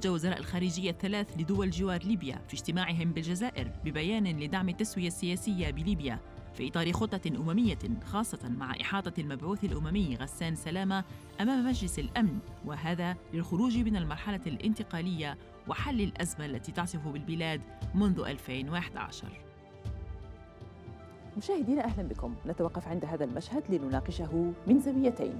احتج وزراء الخارجية الثلاث لدول جوار ليبيا في اجتماعهم بالجزائر ببيان لدعم التسوية السياسية بليبيا في إطار خطة أممية خاصة مع إحاطة المبعوث الأممي غسان سلامة أمام مجلس الأمن وهذا للخروج من المرحلة الانتقالية وحل الأزمة التي تعصف بالبلاد منذ 2011 مشاهدينا أهلا بكم نتوقف عند هذا المشهد لنناقشه من زاويتين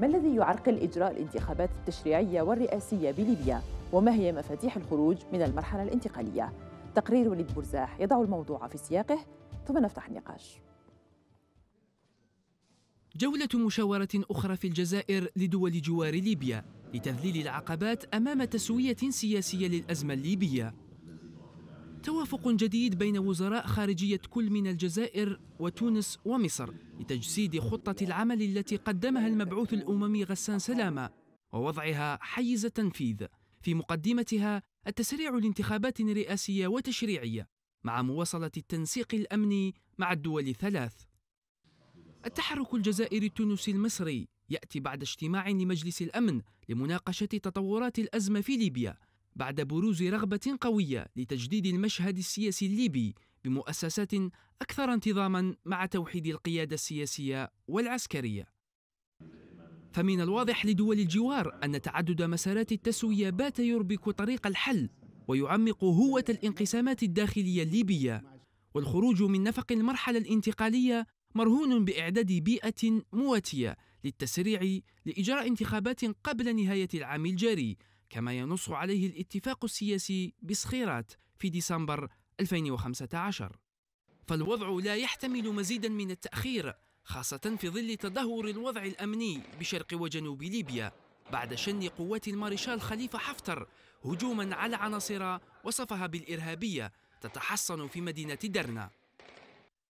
ما الذي يعرقل إجراء الانتخابات التشريعية والرئاسية بليبيا؟ وما هي مفاتيح الخروج من المرحلة الانتقالية؟ تقرير وليد برزاح يضع الموضوع في سياقه ثم نفتح النقاش جولة مشاورة أخرى في الجزائر لدول جوار ليبيا لتذليل العقبات أمام تسوية سياسية للأزمة الليبية توافق جديد بين وزراء خارجية كل من الجزائر وتونس ومصر لتجسيد خطة العمل التي قدمها المبعوث الأممي غسان سلامة ووضعها حيز التنفيذ في مقدمتها التسريع لانتخابات رئاسية وتشريعية مع مواصلة التنسيق الأمني مع الدول الثلاث التحرك الجزائري التونسي المصري يأتي بعد اجتماع لمجلس الأمن لمناقشة تطورات الأزمة في ليبيا بعد بروز رغبة قوية لتجديد المشهد السياسي الليبي بمؤسسات أكثر انتظاما مع توحيد القيادة السياسية والعسكرية. فمن الواضح لدول الجوار أن تعدد مسارات التسوية بات يربك طريق الحل ويعمق هوة الانقسامات الداخلية الليبية والخروج من نفق المرحلة الانتقالية مرهون بإعداد بيئة مواتية للتسريع لإجراء انتخابات قبل نهاية العام الجاري كما ينص عليه الاتفاق السياسي بصخيرات في ديسمبر 2015 فالوضع لا يحتمل مزيدا من التأخير خاصة في ظل تدهور الوضع الأمني بشرق وجنوب ليبيا بعد شن قوات المارشال خليفة حفتر هجوما على عناصر وصفها بالإرهابية تتحصن في مدينة درنا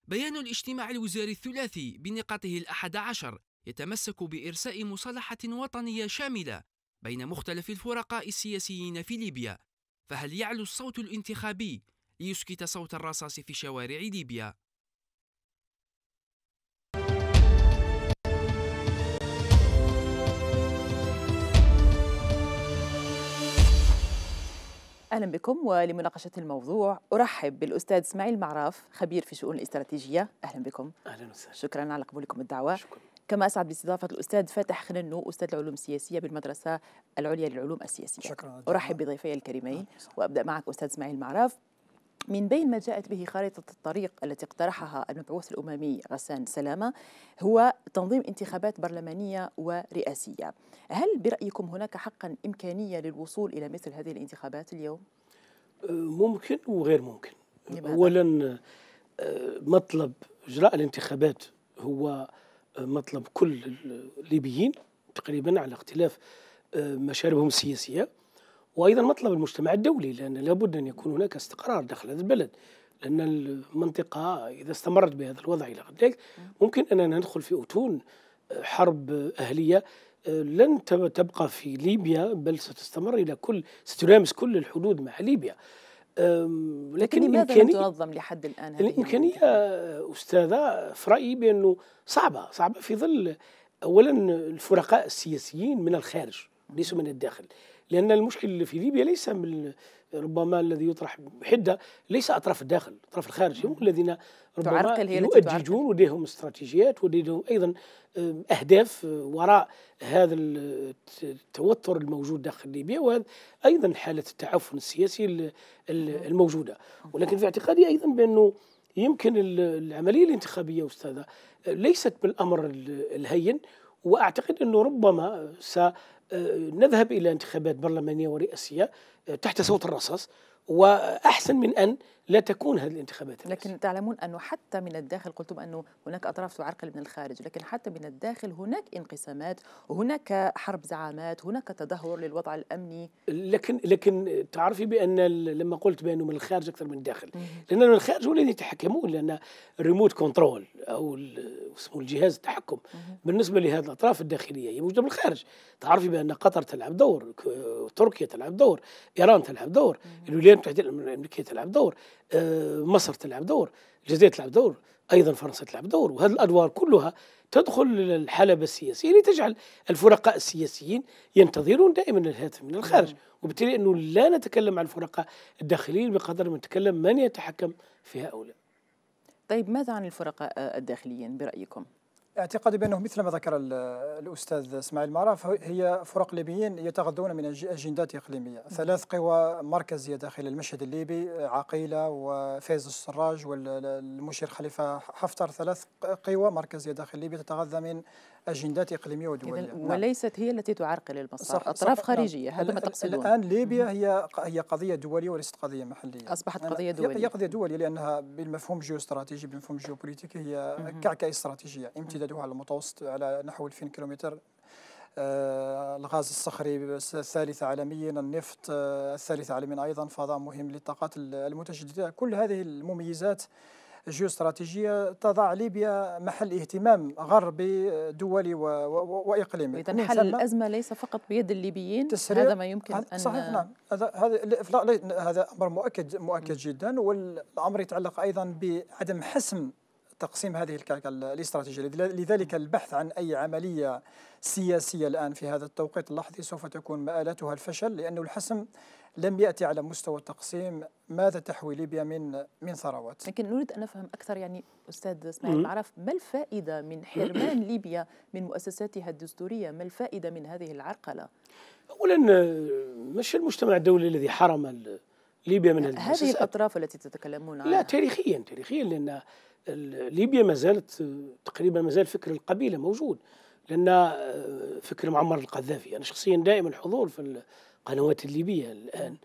بيان الاجتماع الوزاري الثلاثي بنقاطه الأحد عشر يتمسك بإرساء مصالحة وطنية شاملة بين مختلف الفرقاء السياسيين في ليبيا فهل يعلو الصوت الانتخابي ليسكت صوت الرصاص في شوارع ليبيا اهلا بكم ولمناقشه الموضوع ارحب بالاستاذ اسماعيل معراف خبير في شؤون الاستراتيجيه اهلا بكم اهلا وسهلا شكرا على قبولكم الدعوه شكرا. كما اسعد باستضافه الاستاذ فاتح خننو استاذ العلوم السياسيه بالمدرسه العليا للعلوم السياسيه شكرا ارحب بضيفي الكريمين نعم، وابدا معك استاذ اسماعيل معراف من بين ما جاءت به خارطة الطريق التي اقترحها المبعوث الأممي غسان سلامة هو تنظيم انتخابات برلمانية ورئاسية هل برأيكم هناك حقا إمكانية للوصول إلى مثل هذه الانتخابات اليوم؟ أه، ممكن وغير ممكن لماذا؟ أولا أه، مطلب إجراء الانتخابات هو مطلب كل الليبيين تقريبا على اختلاف آه، مشاربهم السياسيه وايضا مطلب المجتمع الدولي لان لابد ان يكون هناك استقرار داخل هذا البلد لان المنطقه اذا استمرت بهذا الوضع الى غد ذلك ممكن اننا ندخل في اتون آه، حرب اهليه آه، لن تبقى في ليبيا بل ستستمر الى كل ستلامس كل الحدود مع ليبيا لكن لماذا لم تنظم لحد الان هذه الامكانيه استاذه في رايي بانه صعبه صعبه في ظل اولا الفرقاء السياسيين من الخارج ليسوا من الداخل لأن المشكل في ليبيا ليس من ربما الذي يطرح بحدة ليس أطراف الداخل أطراف الخارج هم الذين ربما يؤججون ولديهم استراتيجيات ولديهم أيضا آه، أهداف آه، وراء هذا التوتر الموجود داخل ليبيا وهذا أيضا حالة التعفن السياسي الموجودة ولكن في اعتقادي أيضا بأنه يمكن العملية الانتخابية أستاذة آه، ليست بالأمر الهين واعتقد انه ربما نذهب إلى انتخابات برلمانية ورئاسية آه، تحت صوت الرصاص وأحسن من أن لا تكون هذه الانتخابات لكن بس. تعلمون أنه حتى من الداخل قلتم أنه هناك أطراف تعرقل من الخارج لكن حتى من الداخل هناك انقسامات هناك حرب زعامات هناك تدهور للوضع الأمني لكن لكن تعرفي بأن لما قلت بأنه من الخارج أكثر من الداخل لأن من الخارج هو الذي يتحكمون لأن الريموت كنترول أو اسمه الجهاز التحكم بالنسبة لهذه الأطراف الداخلية هي موجودة من الخارج تعرفي بأن قطر تلعب دور تركيا تلعب دور إيران تلعب دور الولايات المتحدة الأمريكية تلعب دور آه، مصر تلعب دور الجزائر تلعب دور ايضا فرنسا تلعب دور وهذه الادوار كلها تدخل الحلبة السياسية لتجعل الفرقاء السياسيين ينتظرون دائما الهاتف من الخارج نعم. وبالتالي أنه لا نتكلم عن الفرقاء الداخليين بقدر ما نتكلم من يتحكم في هؤلاء طيب ماذا عن الفرقاء الداخليين برأيكم؟ اعتقادي بانه مثل ما ذكر الاستاذ اسماعيل معرف هي فرق ليبيين يتغذون من اجندات اقليميه، ثلاث قوى مركزيه داخل المشهد الليبي عقيله وفايز السراج والمشير خليفه حفتر ثلاث قوى مركزيه داخل ليبيا تتغذى من اجندات اقليميه ودوليه نعم. وليست هي التي تعرقل المسار اطراف نعم. خارجيه هذا ما تقصدون الان ليبيا هي هي قضيه دوليه وليست قضيه محليه اصبحت قضيه دوليه هي قضيه دوليه لانها بالمفهوم جيوستراتيجي بالمفهوم الجيوبوليتيكي هي كعكه استراتيجيه امتداد اللي هو على المتوسط على نحو 2000 كيلومتر آه، الغاز الصخري الثالث عالميا النفط آه، الثالث عالميا أيضا فضاء مهم للطاقات المتجددة كل هذه المميزات جيوستراتيجية تضع ليبيا محل اهتمام غربي آه، دولي وإقليمي إذا حل الأزمة ليس فقط بيد الليبيين هذا ما يمكن أن صحيح نعم هذا هذا هذا أمر مؤكد مؤكد جدا والأمر يتعلق أيضا بعدم حسم تقسيم هذه الكعكة الاستراتيجية لذلك البحث عن أي عملية سياسية الآن في هذا التوقيت اللحظي سوف تكون مآلتها الفشل لأن الحسم لم يأتي على مستوى التقسيم ماذا تحوي ليبيا من من ثروات لكن نريد أن نفهم أكثر يعني أستاذ إسماعيل معرف ما الفائدة من حرمان ليبيا من مؤسساتها الدستورية ما الفائدة من هذه العرقلة أولا مش المجتمع الدولي الذي حرم ليبيا من هذه الأطراف التي تتكلمون عنها لا تاريخيا تاريخيا لأن ليبيا ما زالت تقريبا ما زال فكر القبيله موجود لان آه، فكر معمر القذافي انا شخصيا دائما حضور في القنوات الليبيه الان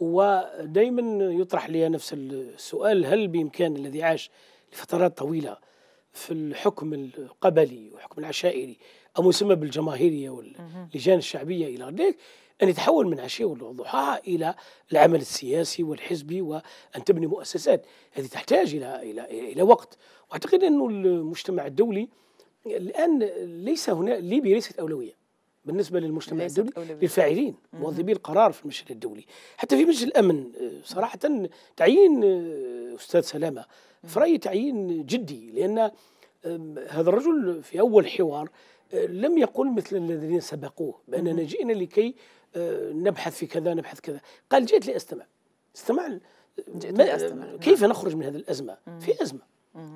ودائما يطرح لي نفس السؤال هل بامكان الذي عاش لفترات طويله في الحكم القبلي والحكم العشائري او يسمى بالجماهيريه واللجان الشعبيه الى ذلك أن يتحول من عشية وضحاها إلى العمل السياسي والحزبي وأن تبني مؤسسات هذه تحتاج إلى إلى إلى وقت وأعتقد أن المجتمع الدولي الآن ليس هنا ليبيا ليست أولوية بالنسبه للمجتمع الدولي أولوية. للفاعلين موظبي القرار في المشهد الدولي حتى في مجلس الامن صراحه تعيين آه، استاذ سلامه في رايي تعيين جدي لان هذا الرجل في اول حوار آه، لم يقل مثل الذين سبقوه باننا جئنا لكي آه، نبحث في كذا نبحث كذا قال جئت لأستمع استمع استمع نعم. كيف نخرج من هذه الأزمة في أزمة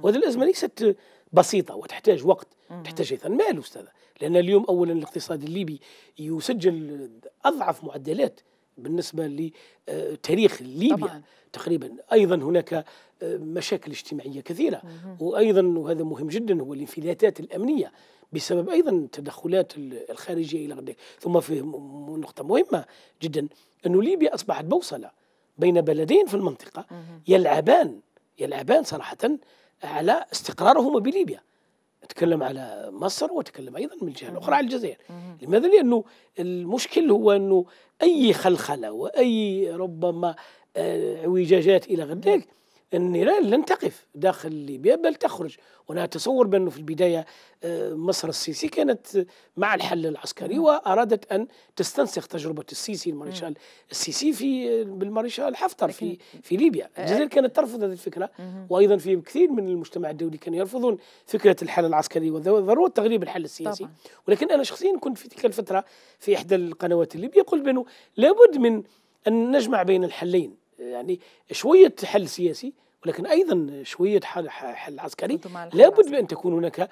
وهذه الأزمة ليست بسيطة وتحتاج وقت تحتاج أيضا مال أستاذ لأن اليوم أولا الاقتصاد الليبي يسجل أضعف معدلات بالنسبة لتاريخ ليبيا طبعاً. تقريبا أيضا هناك آه، مشاكل اجتماعية كثيرة مم. وأيضا وهذا مهم جدا هو الانفلاتات الأمنية بسبب ايضا التدخلات الخارجيه الى غير ثم في نقطه مهمه جدا انه ليبيا اصبحت بوصله بين بلدين في المنطقه يلعبان يلعبان صراحه على استقرارهما بليبيا اتكلم على مصر واتكلم ايضا من الجهه الاخرى على الجزائر لماذا لانه المشكل هو انه اي خلخله واي ربما آه، اعوجاجات الى غير ذلك النيران لن تقف داخل ليبيا بل تخرج وانا اتصور بانه في البدايه آه، مصر السيسي كانت مع الحل العسكري نعم. وارادت ان تستنسخ تجربه السيسي المارشال نعم. السيسي في بالمارشال حفتر في في ليبيا آه، الجزائر كانت ترفض هذه الفكره وايضا في كثير من المجتمع الدولي كانوا يرفضون فكره الحل العسكري وضروره تغليب الحل السياسي طبعا. ولكن انا شخصيا كنت في تلك الفتره في احدى القنوات الليبيه قلت بانه لابد من ان نجمع بين الحلين يعني شويه حل سياسي ولكن ايضا شويه حل, حل عسكري لابد بان تكون هناك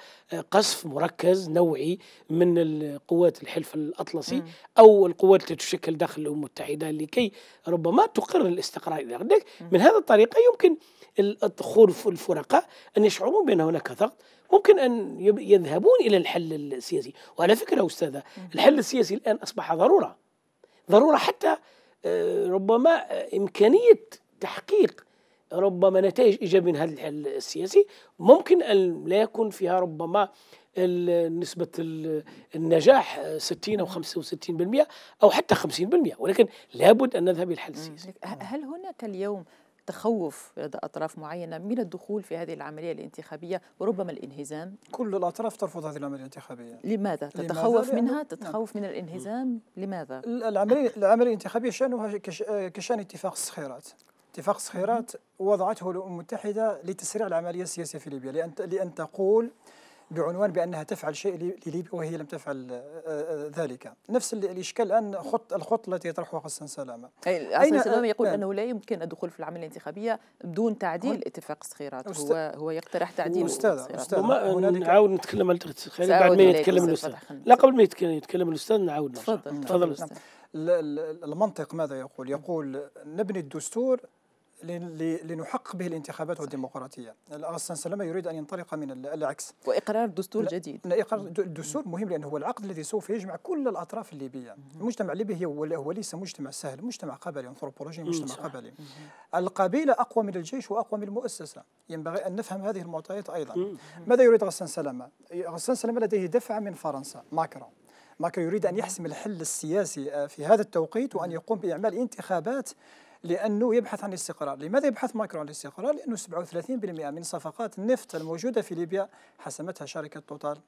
قصف مركز نوعي من القوات الحلف الاطلسي او القوات التي تشكل داخل الامم المتحده لكي ربما تقر الاستقرار الى غدك من هذه الطريقه يمكن الدخول الفرقاء ان يشعرون بان هناك ضغط ممكن ان يذهبون الى الحل السياسي وعلى فكره استاذه الحل السياسي الان اصبح ضروره ضروره حتى آه، ربما آه، إمكانية تحقيق ربما نتائج إيجابية من هذا الحل السياسي ممكن أن لا يكون فيها ربما نسبة النجاح 60 آه، أو 65% أو حتى 50% ولكن لابد أن نذهب إلى الحل السياسي هل هناك اليوم تخوف لدى أطراف معينة من الدخول في هذه العملية الانتخابية وربما الانهزام كل الأطراف ترفض هذه العملية الانتخابية لماذا؟ تتخوف لماذا؟ منها؟ نعم. تتخوف من الانهزام؟ لماذا؟ العملية العملية الانتخابية شأنها كشأن اتفاق الصخيرات اتفاق الصخيرات وضعته الأمم المتحدة لتسريع العملية السياسية في ليبيا لأن لأن تقول بعنوان بأنها تفعل شيء لليبيا وهي لم تفعل آه، آه، ذلك نفس الإشكال الآن خط الخط التي يطرحها حسن سلامة حسن سلامة يقول نعم. أنه لا يمكن الدخول في العملية الانتخابية بدون تعديل اتفاق الصخيرات هو هو يقترح تعديل أستاذ أستاذ نعاود نتكلم على الصخيرات بعد ما يتكلم الأستاذ لا قبل ما يتكلم الأستاذ نعاود تفضل نعم. تفضل المنطق ماذا يقول؟ يقول نبني الدستور لنحقق به الانتخابات والديمقراطيه الرئيس سلامه يريد ان ينطلق من العكس واقرار دستور جديد اقرار الدستور مهم لانه هو العقد الذي سوف يجمع كل الاطراف الليبيه المجتمع الليبي هو ليس مجتمع سهل مجتمع قبلي انثروبولوجي مجتمع قبلي القبيله اقوى من الجيش واقوى من المؤسسه ينبغي ان نفهم هذه المعطيات ايضا ماذا يريد غسان سلامه غسان سلامه لديه دفعه من فرنسا ماكرون ماكرون يريد ان يحسم الحل السياسي آه، في هذا التوقيت وان يقوم باعمال انتخابات لأنه يبحث عن الاستقرار لماذا يبحث ماكرون عن الاستقرار؟ لأنه 37% من صفقات النفط الموجودة في ليبيا حسمتها شركة توتال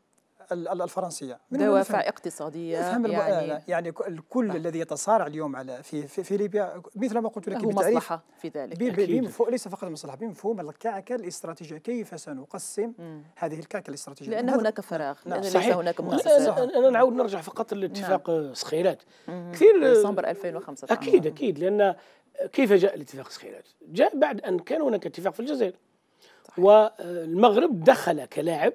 الفرنسيه من دوافع اقتصاديه يعني يعني يعني الكل نعم. الذي يتصارع اليوم على في في, في ليبيا مثل ما قلت لك مصلحه في ذلك بي بي ليس فقط مصلحه بمفهوم الكعكه الاستراتيجيه كيف سنقسم مم. هذه الكعكه الاستراتيجيه لان هناك فراغ نعم. ليس هناك نعم. مؤسسات انا نعاود نرجع فقط لاتفاق نعم. صخيرات كثير ديسمبر 2015 اكيد اكيد لان كيف جاء الاتفاق السخيلات؟ جاء بعد ان كان هناك اتفاق في الجزائر صحيح. والمغرب دخل كلاعب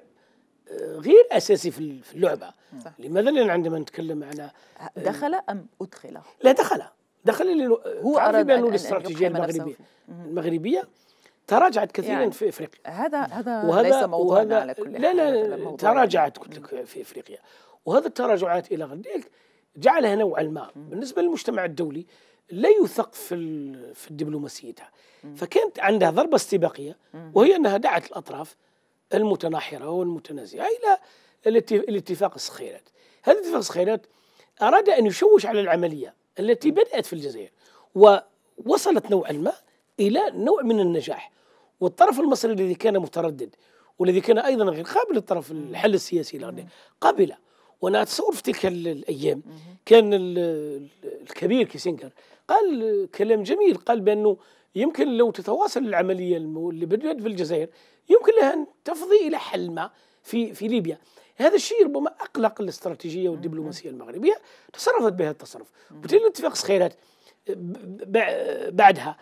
آه، غير اساسي في اللعبه صح. لماذا لان عندما نتكلم على آه، دخل ام ادخل لا دخل دخل هو اراد بانه الاستراتيجيه المغربيه المغربيه تراجعت كثيرا يعني في افريقيا هذا هذا وهذا ليس موضوعنا على كل لا لا تراجعت قلت لك في افريقيا وهذا التراجعات الى غير ذلك جعلها نوعا ما بالنسبه للمجتمع الدولي لا يوثق في في دبلوماسيتها فكانت عندها ضربه استباقيه وهي انها دعت الاطراف المتناحره والمتنازعه الى الاتفاق الصخيرات هذا الاتفاق الصخيرات اراد ان يشوش على العمليه التي بدات في الجزائر ووصلت نوعا ما الى نوع من النجاح والطرف المصري الذي كان متردد والذي كان ايضا غير قابل للطرف الحل السياسي الاغنياء قبل وانا اتصور في تلك الايام كان الكبير كيسنجر قال كلام جميل قال بأنه يمكن لو تتواصل العملية اللي بدأت في الجزائر يمكن لها أن تفضي إلى حل ما في في ليبيا هذا الشيء ربما أقلق الاستراتيجية والدبلوماسية المغربية تصرفت بهذا التصرف وبالتالي الاتفاق خيرات بعدها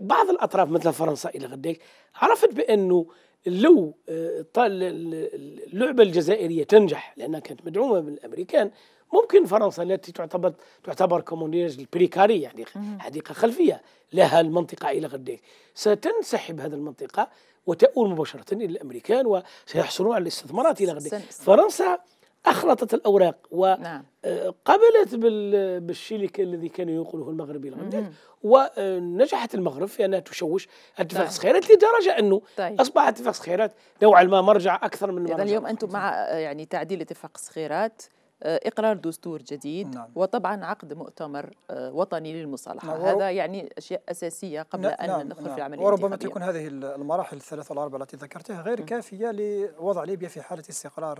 بعض الأطراف مثل فرنسا إلى غديك عرفت بأنه لو آه، اللعبة الجزائرية تنجح لأنها كانت مدعومة من الأمريكان ممكن فرنسا التي تعتبر تعتبر كومونيز بريكاري يعني حديقه خلفيه لها المنطقه الى غد ستنسحب هذه المنطقه وتؤول مباشره الى الامريكان وسيحصلون على الاستثمارات الى غد فرنسا اخلطت الاوراق وقبلت نعم. آه، بالشيلك الذي كان ينقله المغرب الى غد ونجحت آه، المغرب في انها تشوش اتفاق طيب. نعم. خيرات لدرجه انه طيب. اصبح اتفاق خيرات نوعا ما مرجع اكثر من اذا اليوم انتم مع آه، يعني تعديل اتفاق الصخيرات آه، اقرار دستور جديد نعم. وطبعا عقد مؤتمر آه، وطني للمصالحه نعم. هذا يعني اشياء اساسيه قبل نعم. ان ندخل نعم. في العمليه وربما تكون هذه المراحل الثلاثه والاربعه التي ذكرتها غير م. كافيه لوضع ليبيا في حاله استقرار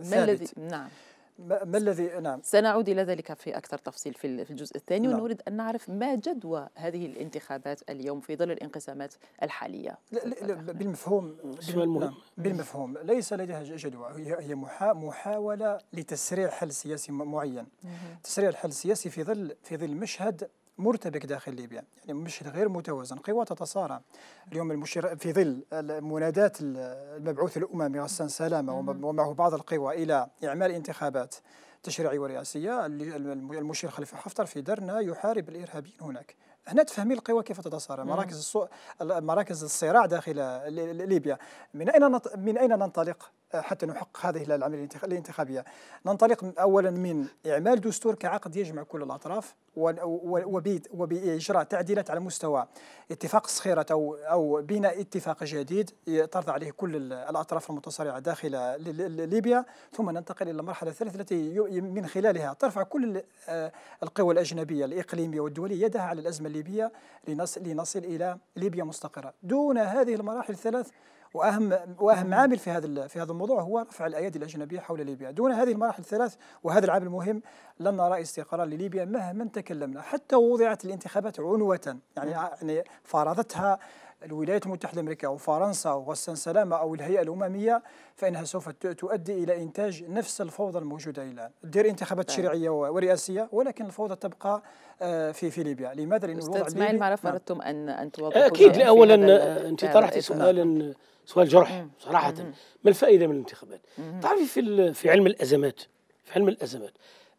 ثابت آه، ما الذي نعم ما الذي نعم سنعود الى ذلك في اكثر تفصيل في الجزء الثاني نعم. ونريد ان نعرف ما جدوى هذه الانتخابات اليوم في ظل الانقسامات الحاليه لا لا نعم. بالمفهوم نعم بالمفهوم ليس لديها جدوى هي محاوله لتسريع حل سياسي معين تسريع الحل السياسي في ظل في ظل مشهد مرتبك داخل ليبيا يعني مشهد غير متوازن قوى تتصارع اليوم المشير في ظل منادات المبعوث الأممي غسان سلامة ومعه بعض القوى إلى إعمال انتخابات تشريعية ورئاسية المشير خليفة حفتر في درنا يحارب الإرهابيين هناك هنا تفهمين القوى كيف تتصارع مراكز الصو... مراكز الصراع داخل ليبيا من اين نط... من اين ننطلق حتى نحقق هذه العملية الانتخابية ننطلق أولا من إعمال دستور كعقد يجمع كل الأطراف وبإجراء تعديلات على مستوى اتفاق صخيرة أو أو بناء اتفاق جديد ترضى عليه كل الأطراف المتصارعة داخل ليبيا ثم ننتقل إلى المرحلة الثالثة التي من خلالها ترفع كل آه، القوى الأجنبية الإقليمية والدولية يدها على الأزمة الليبية لنصل إلى ليبيا مستقرة دون هذه المراحل الثلاث واهم واهم نعم. عامل في هذا في هذا الموضوع هو رفع الايادي الاجنبيه حول ليبيا، دون هذه المراحل الثلاث وهذا العامل المهم لن نرى استقرار لليبيا مهما تكلمنا، حتى وضعت الانتخابات عنوه يعني نعم. يعني فرضتها الولايات المتحدة الأمريكية أو فرنسا أو غسان سلامة أو الهيئة الأممية فإنها سوف تؤدي إلى إنتاج نفس الفوضى الموجودة الآن دير انتخابات نعم. شرعية ورئاسية ولكن الفوضى تبقى آه، في في ليبيا لماذا؟ لأن الوضع أستاذ إسماعيل ما أردتم أن أن توضحوا أكيد أولا أنت طرحتي إيه، سؤالا سؤال جرح صراحه ما الفائده من الانتخابات تعرفي في في علم الازمات في علم الازمات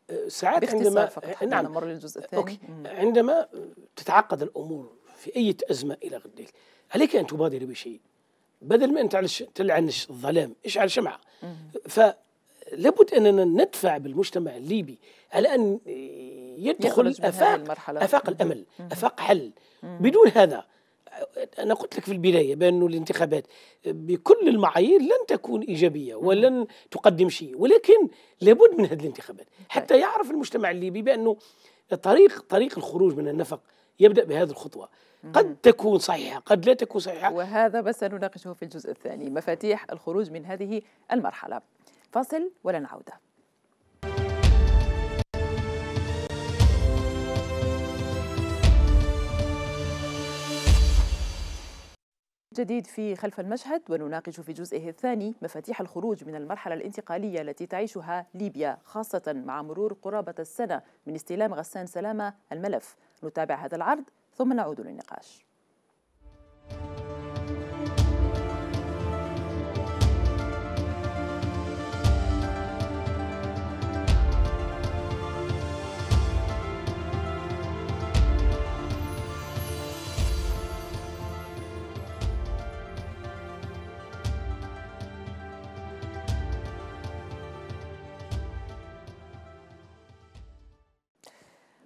آه، ساعات عندما آه، نعم نمر للجزء الثاني أوكي. عندما تتعقد الامور في اي ازمه الى غد عليك ان تبادر بشيء بدل ما انت تلعنش الظلام اشعل شمعه فلابد اننا ندفع بالمجتمع الليبي على ان يدخل افاق افاق الامل افاق حل بدون هذا أنا قلت لك في البداية بأن الانتخابات بكل المعايير لن تكون إيجابية ولن تقدم شيء ولكن لابد من هذه الانتخابات طيب. حتى يعرف المجتمع الليبي بأنه طريق طريق الخروج من النفق يبدأ بهذه الخطوة قد تكون صحيحة قد لا تكون صحيحة وهذا بس نناقشه في الجزء الثاني مفاتيح الخروج من هذه المرحلة فاصل ولن عودة جديد في خلف المشهد ونناقش في جزئه الثاني مفاتيح الخروج من المرحلة الانتقالية التي تعيشها ليبيا خاصة مع مرور قرابة السنة من استلام غسان سلامة الملف نتابع هذا العرض ثم نعود للنقاش.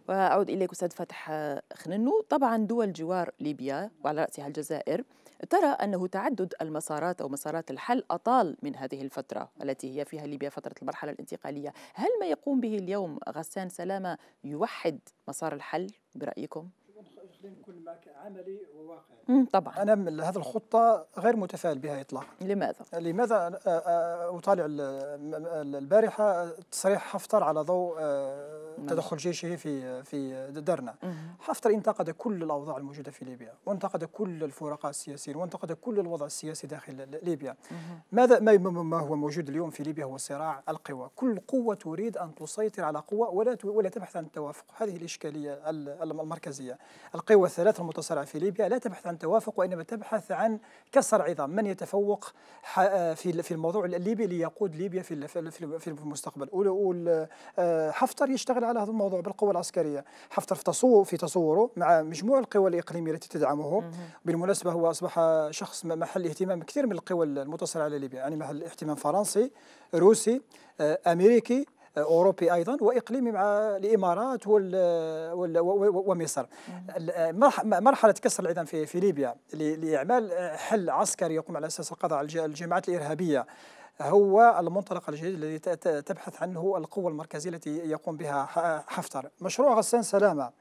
وأعود إليك أستاذ فتح خننو طبعا دول جوار ليبيا وعلى رأسها الجزائر ترى أنه تعدد المسارات أو مسارات الحل أطال من هذه الفترة التي هي فيها ليبيا فترة المرحلة الانتقالية هل ما يقوم به اليوم غسان سلامة يوحد مسار الحل برأيكم؟ المسلم وواقعي طبعا انا من هذه الخطه غير متفائل بها اطلاقا لماذا لماذا اطالع البارحه تصريح حفتر على ضوء نعم. تدخل جيشه في في درنا حفتر انتقد كل الاوضاع الموجوده في ليبيا وانتقد كل الفرقاء السياسيين وانتقد كل الوضع السياسي داخل ليبيا ماذا ما هو موجود اليوم في ليبيا هو صراع القوى كل قوه تريد ان تسيطر على قوه ولا ولا تبحث عن التوافق هذه الاشكاليه المركزيه القوى الثلاث المتصارعة في ليبيا لا تبحث عن توافق وإنما تبحث عن كسر عظام من يتفوق في في الموضوع الليبي ليقود ليبيا في في المستقبل آه، حفتر يشتغل على هذا الموضوع بالقوى العسكرية حفتر في تصور في تصوره مع مجموع القوى الإقليمية التي تدعمه بالمناسبة هو أصبح شخص محل اهتمام كثير من القوى المتصارعه على ليبيا يعني محل اهتمام فرنسي روسي آه، أمريكي اوروبي ايضا واقليمي مع الامارات ومصر مرحله كسر العظام في ليبيا لاعمال حل عسكري يقوم على اساس القضاء على الجماعات الارهابيه هو المنطلق الجديد الذي تبحث عنه القوة المركزية التي يقوم بها حفتر مشروع غسان سلامة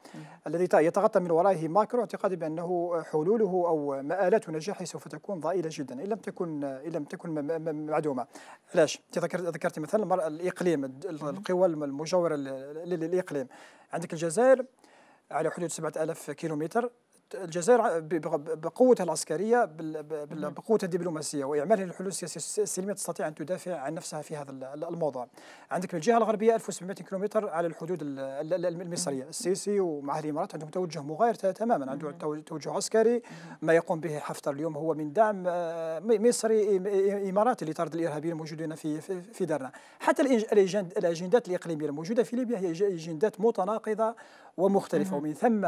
الذي يتغطى من ورائه ماكرو اعتقادي بأنه حلوله أو مآلات نجاحه سوف تكون ضئيلة جدا إن لم تكن إن لم تكن معدومة علاش ذكرت مثلا الإقليم القوى المجاورة للإقليم عندك الجزائر على حدود 7000 كيلومتر الجزائر بقوتها العسكريه نعم. بقوتها الدبلوماسيه واعمالها للحلول السياسيه السلميه تستطيع ان تدافع عن نفسها في هذا الموضوع. عندك من الجهه الغربيه 1700 كيلومتر على الحدود المصريه، السيسي ومع الامارات عندهم توجه مغاير تماما، عندهم توجه عسكري، ما يقوم به حفتر اليوم هو من دعم آه، مصري اماراتي لطرد الارهابيين الموجودين في في دارنا. حتى الاجندات الاقليميه الموجوده في ليبيا هي اجندات متناقضه ومختلفه ومن ثم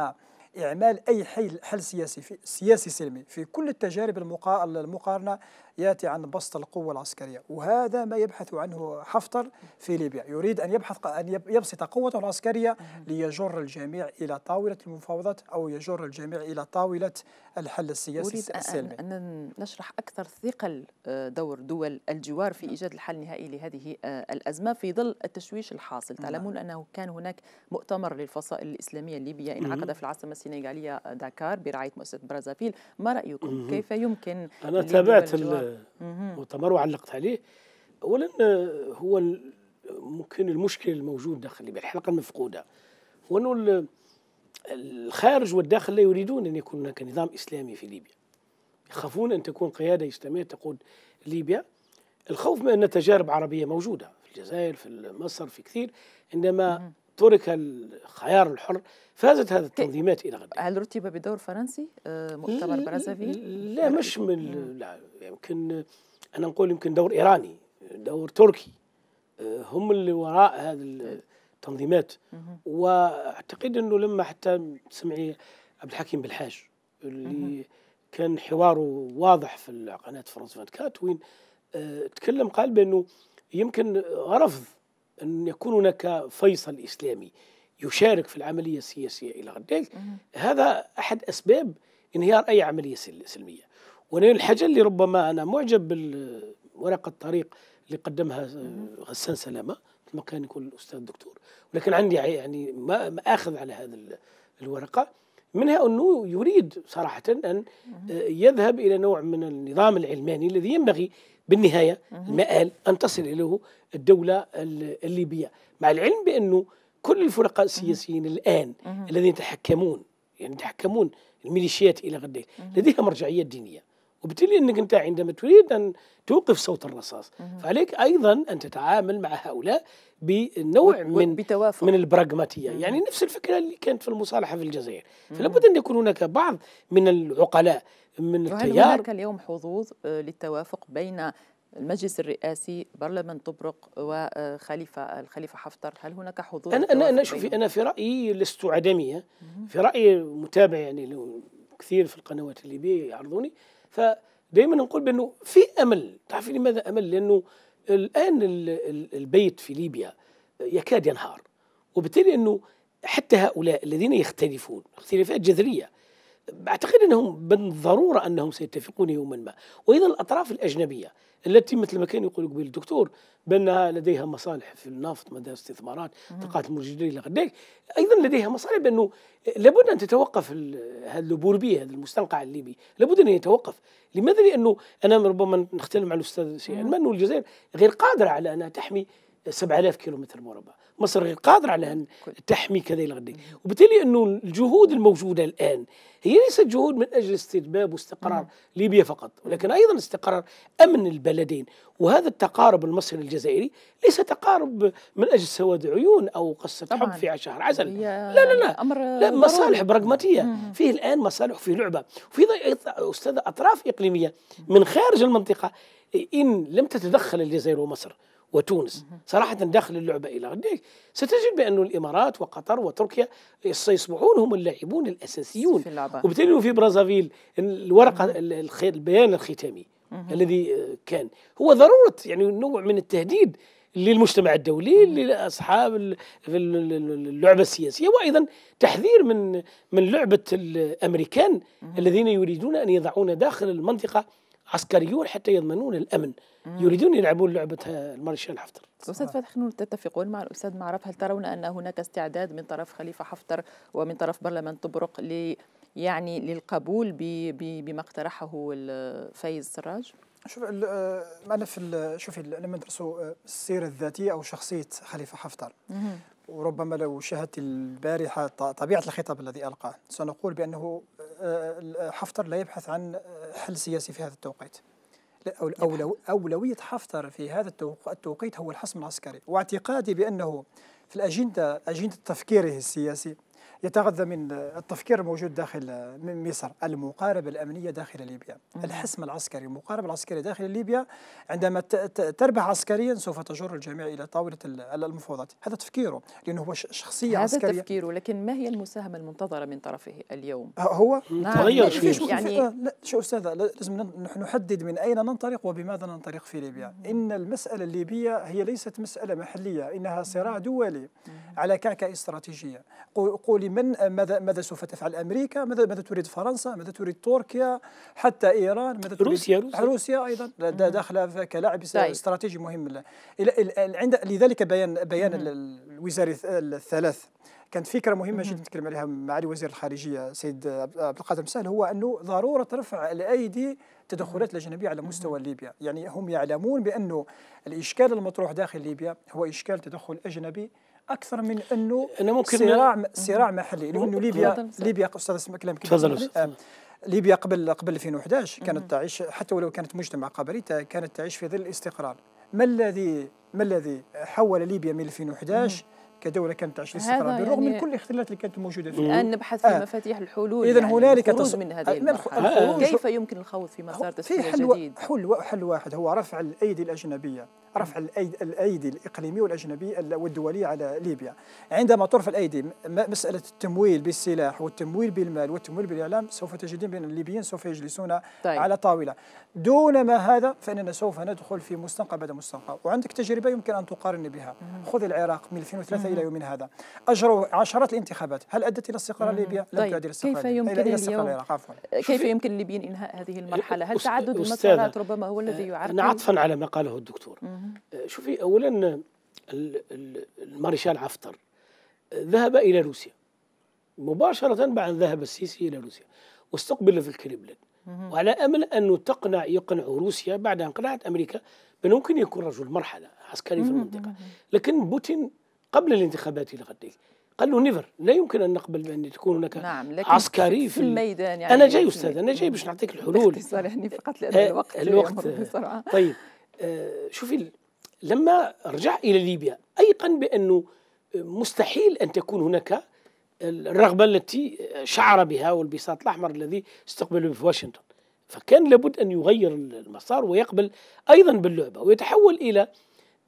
إعمال أي حل سياسي في سياسي سلمي في كل التجارب المقارنة ياتي عن بسط القوه العسكريه وهذا ما يبحث عنه حفتر في ليبيا يريد ان يبحث ان يبسط قوته العسكريه ليجر الجميع الى طاوله المفاوضات او يجر الجميع الى طاوله الحل السياسي السلمي اريد ان نشرح اكثر ثقل آه، دور دول الجوار في نعم. ايجاد الحل النهائي لهذه آه، الازمه في ظل التشويش الحاصل نعم. تعلمون انه كان هناك مؤتمر للفصائل الاسلاميه الليبيه انعقد في العاصمه السنغاليه داكار برعايه مؤسسه برازافيل ما رايكم كيف يمكن انا تابعت مؤتمر وعلقت عليه اولا هو ممكن المشكل الموجود داخل ليبيا الحلقه المفقوده هو انه الخارج والداخل لا يريدون ان يكون هناك نظام اسلامي في ليبيا يخافون ان تكون قياده اسلاميه تقود ليبيا الخوف من ان تجارب عربيه موجوده في الجزائر في مصر في كثير عندما ترك الخيار الحر فازت هذه إيه، التنظيمات الى غد هل رتب بدور فرنسي آه، مؤتمر إيه، برازافيل؟ إيه، لا مش من لا يمكن انا نقول يمكن دور ايراني دور تركي آه، هم اللي وراء هذه التنظيمات واعتقد انه لما حتى سمعي عبد الحكيم بالحاج اللي كان حواره واضح في قناه فرنسا 24 وين آه، تكلم قال بانه يمكن رفض أن يكون هناك فيصل إسلامي يشارك في العملية السياسية إلى غير ذلك هذا أحد أسباب انهيار أي عملية سلمية ونيل الحاجة اللي ربما أنا معجب بورقة الطريق اللي قدمها آه، غسان سلامة كما كان يقول الأستاذ الدكتور ولكن عندي يعني ما أخذ على هذا الورقة منها أنه يريد صراحة أن آه، يذهب إلى نوع من النظام العلماني الذي ينبغي بالنهايه المآل ان تصل اليه الدوله الليبيه مع العلم بانه كل الفرقاء السياسيين الان الذين يتحكمون يعني يتحكمون الميليشيات الى غد لديها مرجعيات دينيه وبالتالي انك انت عندما تريد ان توقف صوت الرصاص فعليك ايضا ان تتعامل مع هؤلاء بنوع من بتوافق. من البراغماتيه يعني نفس الفكره اللي كانت في المصالحه في الجزائر فلا بد ان يكون هناك بعض من العقلاء من التيار هل هناك اليوم حظوظ آه، للتوافق بين المجلس الرئاسي برلمان طبرق وخليفه آه، الخليفه حفتر هل هناك حضور انا انا انا شوفي انا في رايي لست عدميه في رايي متابع يعني كثير في القنوات الليبيه يعرضوني فدائما نقول بانه في امل تعرفين لماذا امل لانه الان البيت في ليبيا يكاد ينهار وبالتالي انه حتى هؤلاء الذين يختلفون اختلافات جذريه اعتقد انهم بالضروره انهم سيتفقون يوما ما وايضا الاطراف الاجنبيه التي مثل ما كان يقول قبيل الدكتور بانها لديها مصالح في النفط مدى استثمارات طاقات المجديه الى غير ايضا لديها مصالح بانه لابد ان تتوقف هذه البوربيه هذا المستنقع الليبي لابد ان يتوقف لماذا لانه انا ربما نختلف مع الاستاذ سي ما انه الجزائر غير قادره على انها تحمي 7000 كيلومتر مربع مصر غير قادرة على أن تحمي كذا الغدي وبالتالي أنه الجهود الموجودة الآن هي ليست جهود من أجل استتباب واستقرار نعم. ليبيا فقط ولكن أيضا استقرار أمن البلدين وهذا التقارب المصري الجزائري ليس تقارب من أجل سواد عيون أو قصة حب في شهر عسل لا لا لا, أمر لا مصالح براغماتية فيه الآن مصالح وفيه لعبة وفي أستاذ أطراف إقليمية من خارج المنطقة إن لم تتدخل الجزائر ومصر وتونس صراحة داخل اللعبة إلى غديك ستجد بأن الإمارات وقطر وتركيا سيصبحون هم اللاعبون الأساسيون وبالتالي في برازافيل الورقة البيان الختامي الذي آه، كان هو ضرورة يعني نوع من التهديد للمجتمع الدولي لاصحاب اللعبه السياسيه وايضا تحذير من من لعبه الامريكان الذين يريدون ان يضعون داخل المنطقه عسكريون حتى يضمنون الامن مم. يريدون يلعبون لعبه المارشال حفتر استاذ آه. فتح نور تتفقون مع الاستاذ معرف هل ترون ان هناك استعداد من طرف خليفه حفتر ومن طرف برلمان طبرق ل يعني للقبول بما اقترحه فايز سراج؟ شوف آه، انا في شوفي لما ندرسوا آه، السيره الذاتيه او شخصيه خليفه حفتر وربما لو شاهدت البارحه طبيعه الخطاب الذي القاه سنقول بانه حفتر لا يبحث عن حل سياسي في هذا التوقيت أولوية حفتر في هذا التوقيت هو الحسم العسكري واعتقادي بأنه في الأجندة أجندة تفكيره السياسي يتغذى من التفكير الموجود داخل مصر المقاربة الأمنية داخل ليبيا الحسم العسكري المقاربة العسكرية داخل ليبيا عندما تربح عسكريا سوف تجر الجميع إلى طاولة المفاوضات هذا تفكيره لأنه هو شخصية هذا عسكرية هذا تفكيره لكن ما هي المساهمة المنتظرة من طرفه اليوم؟ هو نعم. تغير يعني آه، شو أستاذة لازم نحدد من أين ننطلق وبماذا ننطلق في ليبيا إن المسألة الليبية هي ليست مسألة محلية إنها صراع دولي على كعكة استراتيجية قولي من ماذا ماذا سوف تفعل امريكا ماذا ماذا تريد فرنسا ماذا تريد تركيا حتى ايران ماذا تريد روسيا روسيا, روسيا ايضا داخله كلاعب طيب. استراتيجي مهم عند لذلك بيان بيان الوزاري الثلاث كانت فكره مهمه جدا نتكلم عليها معالي وزير الخارجيه سيد عبد القادر مسهل هو انه ضروره رفع الايدي التدخلات الاجنبيه على مستوى ليبيا، يعني هم يعلمون بانه الاشكال المطروح داخل ليبيا هو اشكال تدخل اجنبي اكثر من انه انا ممكن صراع صراع محلي لانه ليبيا ليبيا استاذ اسمع كلامك تفضل ليبيا قبل قبل 2011 كانت تعيش حتى ولو كانت مجتمع قبلي كانت تعيش في ظل الاستقرار ما الذي ما الذي حول ليبيا من 2011 كدوله كانت تعيش في الاستقرار يعني بالرغم من يعني كل الاختلافات اللي كانت موجوده فيها الان نبحث في آه. مفاتيح الحلول اذا يعني هنالك تص... من هذه آه، المرحله آه. آه، كيف يمكن الخوض في مسار تسويق جديد؟ في حل حل واحد هو رفع الايدي الاجنبيه رفع الايدي الاقليمي والاجنبي والدولي على ليبيا عندما ترفع الايدي مساله التمويل بالسلاح والتمويل بالمال والتمويل بالاعلام سوف تجدين بان الليبيين سوف يجلسون طيب. على طاوله دون ما هذا فاننا سوف ندخل في مستنقع بعد مستنقع وعندك تجربه يمكن ان تقارن بها خذ العراق من 2003 الى يومنا هذا اجروا عشرات الانتخابات هل ادت الى استقرار ليبيا لم طيب. تؤدي الى استقرار كيف يمكن إلى عفوا كيف يمكن الليبيين انهاء هذه المرحله هل تعدد المسارات ربما هو الذي يعرقل عطفا على ما قاله الدكتور آه، شوفي اولا المارشال عفتر آه، ذهب الى روسيا مباشره بعد ذهب السيسي الى روسيا واستقبل في الكريملين وعلى امل انه تقنع يقنع روسيا بعد ان قنعت امريكا بانه ممكن يكون رجل مرحله عسكري في المنطقه لكن بوتين قبل الانتخابات الى غد قال له نيفر لا يمكن ان نقبل بان تكون هناك نعم لكن عسكري في الميدان يعني انا جاي استاذ انا جاي باش نعطيك الحلول باختصار يعني فقط لان آه، الوقت الوقت بسرعه طيب شوفي لما رجع إلى ليبيا أيقن بأنه مستحيل أن تكون هناك الرغبة التي شعر بها والبساط الأحمر الذي استقبله في واشنطن فكان لابد أن يغير المسار ويقبل أيضا باللعبة ويتحول إلى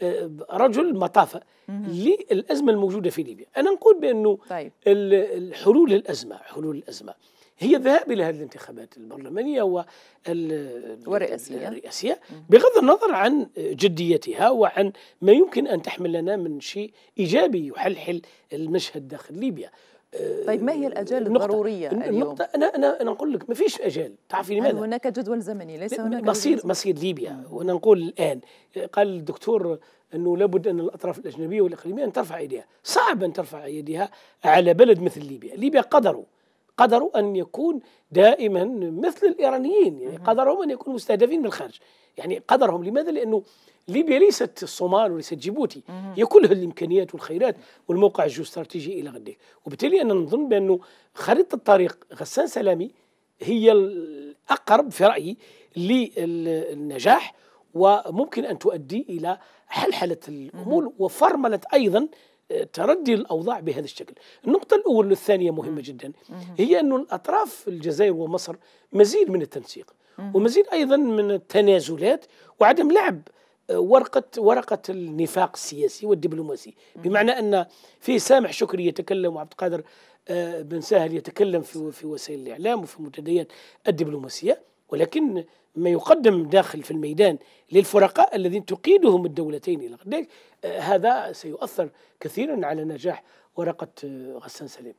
آه، رجل مطافة للأزمة الموجودة في ليبيا أنا نقول بأنه طيب. الحلول الأزمة حلول الأزمة هي الذهاب الى هذه الانتخابات البرلمانيه والرئاسيه الرئاسيه بغض النظر عن جديتها وعن ما يمكن ان تحمل لنا من شيء ايجابي يحلحل المشهد داخل ليبيا آه، طيب ما هي الاجال النقطة الضروريه النقطة اليوم؟ انا انا انا نقول لك ما فيش اجال تعرفي لماذا؟ هناك جدول زمني ليس هناك مصير مصير ليبيا وانا نقول الان قال الدكتور انه لابد ان الاطراف الاجنبيه والاقليميه ان ترفع ايديها، صعب ان ترفع ايديها على بلد مثل ليبيا، ليبيا قدروا قدروا أن يكون دائما مثل الإيرانيين يعني قدرهم أن يكونوا مستهدفين من الخارج يعني قدرهم لماذا؟ لأنه ليبيا ليست الصومال وليست جيبوتي هي كلها الإمكانيات والخيرات والموقع الجيوستراتيجي إلى غده وبالتالي أنا نظن بأنه خريطة الطريق غسان سلامي هي الأقرب في رأيي للنجاح وممكن أن تؤدي إلى حلحلة الأمور وفرملة أيضا تردي الاوضاع بهذا الشكل. النقطه الاولى والثانيه مهمه جدا هي انه الاطراف الجزائر ومصر مزيد من التنسيق ومزيد ايضا من التنازلات وعدم لعب آه، ورقة ورقة النفاق السياسي والدبلوماسي بمعنى أن في سامح شكري يتكلم وعبد القادر آه، بن ساهل يتكلم في في وسائل الإعلام وفي المنتديات الدبلوماسية ولكن ما يقدم داخل في الميدان للفرقاء الذين تقيدهم الدولتين الى آه، هذا سيؤثر كثيرا على نجاح ورقه آه، غسان سليم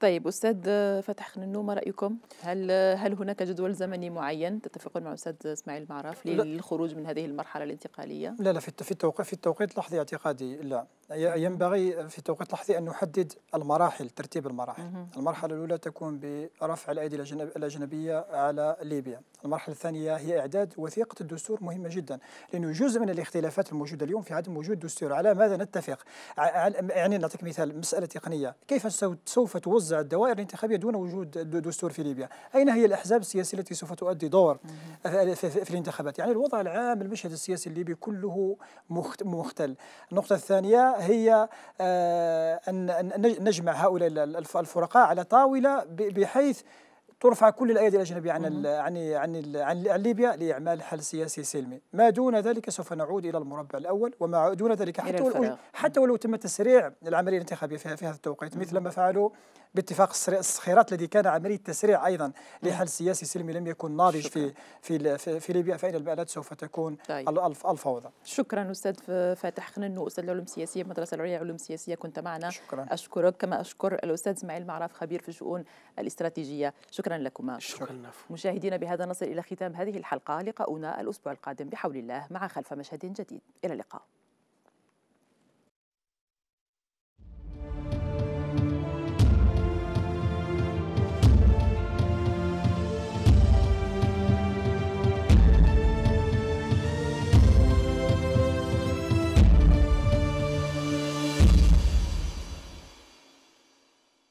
طيب استاذ فتح خننو ما رايكم هل هل هناك جدول زمني معين تتفقون مع استاذ اسماعيل معرف للخروج من هذه المرحله الانتقاليه لا لا في التوقيت في التوقيت اللحظي اعتقادي لا ينبغي في التوقيت اللحظي ان نحدد المراحل ترتيب المراحل المرحله الاولى تكون برفع الايدي الاجنبيه على ليبيا المرحله الثانيه هي اعداد وثيقه الدستور مهمه جدا لانه جزء من الاختلافات الموجوده اليوم في عدم وجود دستور على ماذا نتفق يعني نعطيك مثال مساله تقنيه كيف سوف توزع توزع الدوائر الانتخابية دون وجود دستور في ليبيا أين هي الأحزاب السياسية التي سوف تؤدي دور في الانتخابات يعني الوضع العام المشهد السياسي الليبي كله مختل النقطة الثانية هي آه، أن نجمع هؤلاء الفرقاء على طاولة بحيث ترفع كل الايادي الاجنبيه عن الـ عن عن, الـ عن ليبيا لاعمال حل سياسي سلمي، ما دون ذلك سوف نعود الى المربع الاول وما دون ذلك حتى ولو حتى ولو تم تسريع العمليه الانتخابيه في, في هذا التوقيت مثل ما فعلوا باتفاق الصخيرات الذي كان عمليه تسريع ايضا لحل سياسي سلمي لم يكن ناضج في في في, في ليبيا فان البلد سوف تكون طيب. الفوضى. شكرا استاذ فاتح خننو استاذ العلوم السياسيه المدرسه العليا للعلوم السياسيه كنت معنا شكرا اشكرك كما اشكر الاستاذ اسماعيل معرف خبير في الشؤون الاستراتيجيه شكرا شكرا لكما شكرا مشاهدينا بهذا نصل إلى ختام هذه الحلقة لقاؤنا الأسبوع القادم بحول الله مع خلف مشهد جديد إلى اللقاء